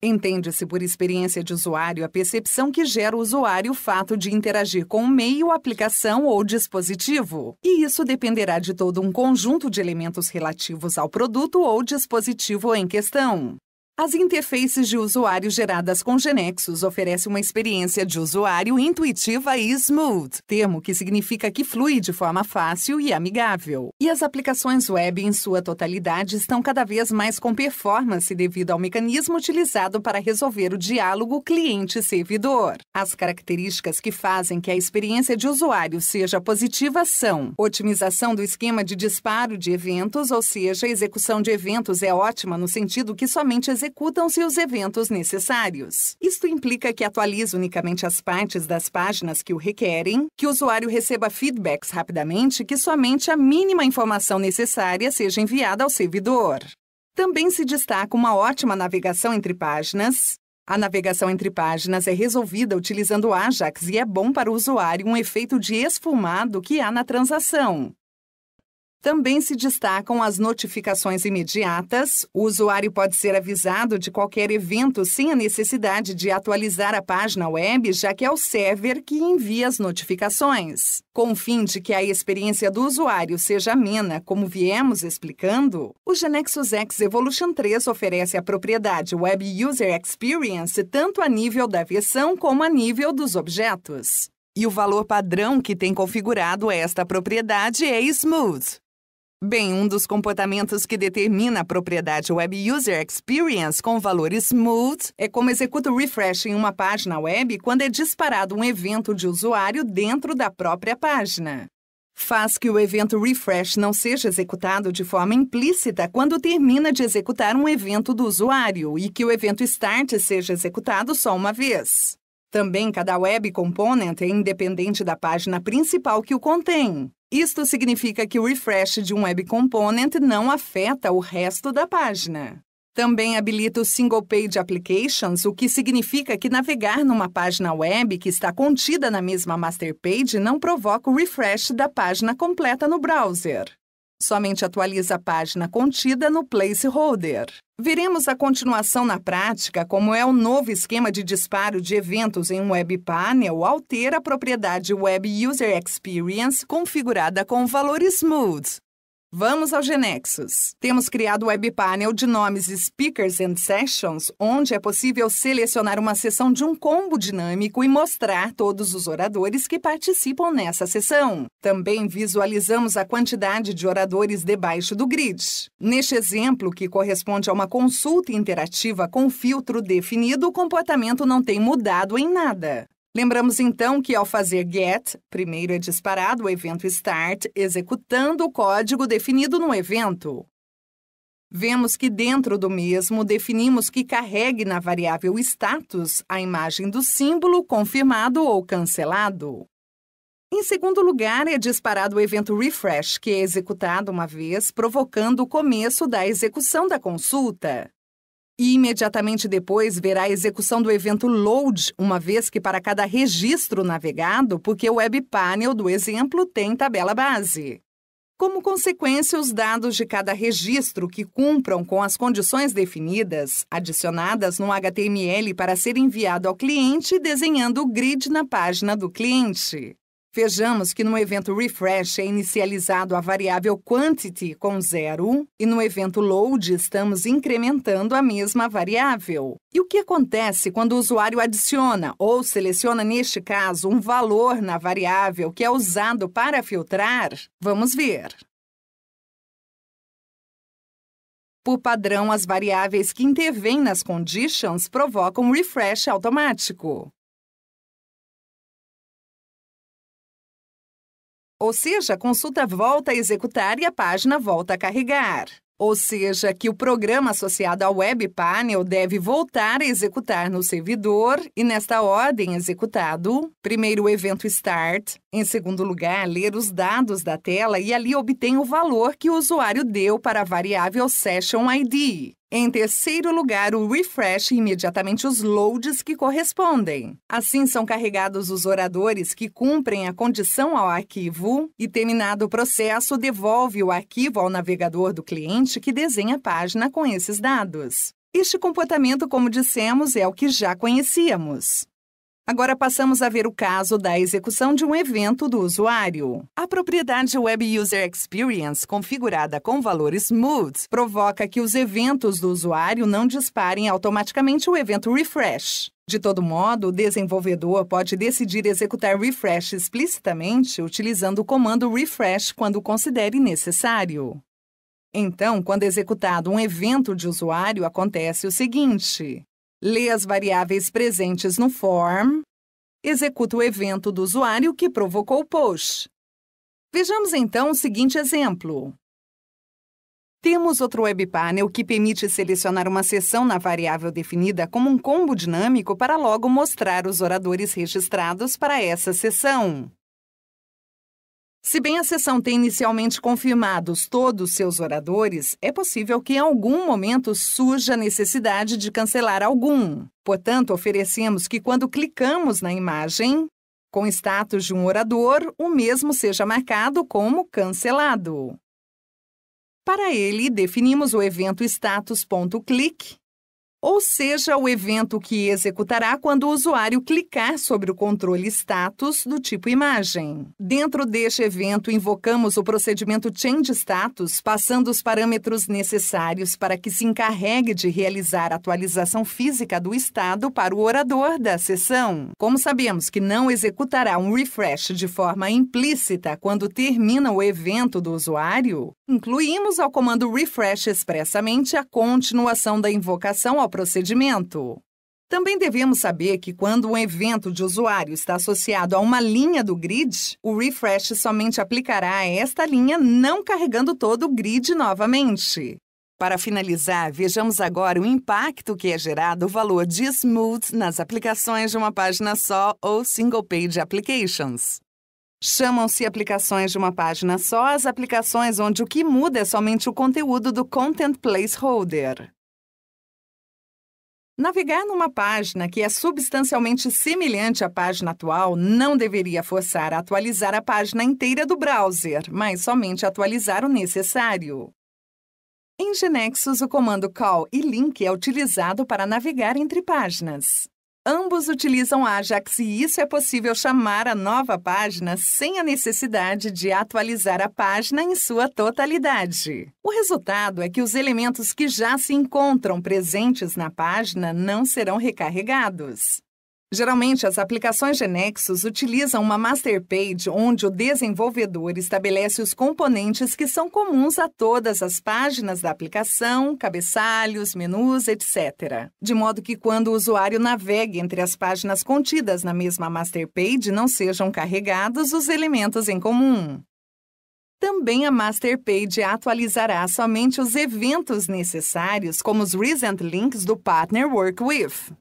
Entende-se por experiência de usuário a percepção que gera o usuário o fato de interagir com o meio, aplicação ou dispositivo. E isso dependerá de todo um conjunto de elementos relativos ao produto ou dispositivo em questão. As interfaces de usuário geradas com Genexus oferecem uma experiência de usuário intuitiva e smooth, termo que significa que flui de forma fácil e amigável. E as aplicações web em sua totalidade estão cada vez mais com performance devido ao mecanismo utilizado para resolver o diálogo cliente-servidor. As características que fazem que a experiência de usuário seja positiva são otimização do esquema de disparo de eventos, ou seja, a execução de eventos é ótima no sentido que somente executam-se os eventos necessários. Isto implica que atualize unicamente as partes das páginas que o requerem, que o usuário receba feedbacks rapidamente, que somente a mínima informação necessária seja enviada ao servidor. Também se destaca uma ótima navegação entre páginas. A navegação entre páginas é resolvida utilizando Ajax e é bom para o usuário um efeito de esfumado que há na transação. Também se destacam as notificações imediatas. O usuário pode ser avisado de qualquer evento sem a necessidade de atualizar a página web, já que é o server que envia as notificações. Com o fim de que a experiência do usuário seja amena, como viemos explicando, o Genexus X Evolution 3 oferece a propriedade Web User Experience tanto a nível da versão como a nível dos objetos. E o valor padrão que tem configurado esta propriedade é Smooth, Bem, um dos comportamentos que determina a propriedade Web User Experience com valor smooth é como executa o refresh em uma página web quando é disparado um evento de usuário dentro da própria página. Faz que o evento refresh não seja executado de forma implícita quando termina de executar um evento do usuário e que o evento start seja executado só uma vez. Também cada web component é independente da página principal que o contém. Isto significa que o refresh de um Web Component não afeta o resto da página. Também habilita o Single Page Applications, o que significa que navegar numa página web que está contida na mesma master page não provoca o refresh da página completa no browser. Somente atualiza a página contida no placeholder. Veremos a continuação na prática como é o novo esquema de disparo de eventos em um web panel altera a propriedade Web User Experience configurada com valor smooth. Vamos ao Genexus. Temos criado o webpanel de nomes Speakers and Sessions, onde é possível selecionar uma sessão de um combo dinâmico e mostrar todos os oradores que participam nessa sessão. Também visualizamos a quantidade de oradores debaixo do grid. Neste exemplo, que corresponde a uma consulta interativa com filtro definido, o comportamento não tem mudado em nada. Lembramos então que ao fazer get, primeiro é disparado o evento start, executando o código definido no evento. Vemos que dentro do mesmo definimos que carregue na variável status a imagem do símbolo confirmado ou cancelado. Em segundo lugar, é disparado o evento refresh, que é executado uma vez, provocando o começo da execução da consulta e imediatamente depois verá a execução do evento load, uma vez que para cada registro navegado, porque o webpanel do exemplo tem tabela base. Como consequência, os dados de cada registro que cumpram com as condições definidas, adicionadas no HTML para ser enviado ao cliente, desenhando o grid na página do cliente. Vejamos que no evento refresh é inicializado a variável quantity com zero e no evento load estamos incrementando a mesma variável. E o que acontece quando o usuário adiciona ou seleciona, neste caso, um valor na variável que é usado para filtrar? Vamos ver. Por padrão, as variáveis que intervêm nas conditions provocam um refresh automático. Ou seja, a consulta volta a executar e a página volta a carregar. Ou seja, que o programa associado ao Web Panel deve voltar a executar no servidor e, nesta ordem executado, primeiro o evento Start, em segundo lugar, ler os dados da tela e ali obtém o valor que o usuário deu para a variável Session ID. Em terceiro lugar, o refresh e imediatamente os loads que correspondem. Assim são carregados os oradores que cumprem a condição ao arquivo e, terminado o processo, devolve o arquivo ao navegador do cliente que desenha a página com esses dados. Este comportamento, como dissemos, é o que já conhecíamos. Agora passamos a ver o caso da execução de um evento do usuário. A propriedade Web User Experience, configurada com valores moods, provoca que os eventos do usuário não disparem automaticamente o evento refresh. De todo modo, o desenvolvedor pode decidir executar refresh explicitamente utilizando o comando refresh quando considere necessário. Então, quando executado um evento de usuário, acontece o seguinte: lê as variáveis presentes no form, executa o evento do usuário que provocou o post. Vejamos então o seguinte exemplo. Temos outro webpanel que permite selecionar uma sessão na variável definida como um combo dinâmico para logo mostrar os oradores registrados para essa sessão. Se bem a sessão tem inicialmente confirmados todos seus oradores, é possível que em algum momento surja a necessidade de cancelar algum. Portanto, oferecemos que quando clicamos na imagem, com status de um orador, o mesmo seja marcado como cancelado. Para ele, definimos o evento status.click ou seja, o evento que executará quando o usuário clicar sobre o controle status do tipo imagem. Dentro deste evento, invocamos o procedimento change status, passando os parâmetros necessários para que se encarregue de realizar a atualização física do estado para o orador da sessão. Como sabemos que não executará um refresh de forma implícita quando termina o evento do usuário, Incluímos ao comando refresh expressamente a continuação da invocação ao procedimento. Também devemos saber que quando um evento de usuário está associado a uma linha do grid, o refresh somente aplicará a esta linha, não carregando todo o grid novamente. Para finalizar, vejamos agora o impacto que é gerado o valor de smooth nas aplicações de uma página só ou single page applications. Chamam-se aplicações de uma página só as aplicações onde o que muda é somente o conteúdo do Content Placeholder. Navegar numa página que é substancialmente semelhante à página atual não deveria forçar a atualizar a página inteira do browser, mas somente atualizar o necessário. Em Genexus, o comando call e link é utilizado para navegar entre páginas. Ambos utilizam Ajax e isso é possível chamar a nova página sem a necessidade de atualizar a página em sua totalidade. O resultado é que os elementos que já se encontram presentes na página não serão recarregados. Geralmente, as aplicações de Nexus utilizam uma master page onde o desenvolvedor estabelece os componentes que são comuns a todas as páginas da aplicação, cabeçalhos, menus, etc. De modo que quando o usuário navegue entre as páginas contidas na mesma master page, não sejam carregados os elementos em comum. Também a Master Page atualizará somente os eventos necessários, como os Recent Links do Partner Work With.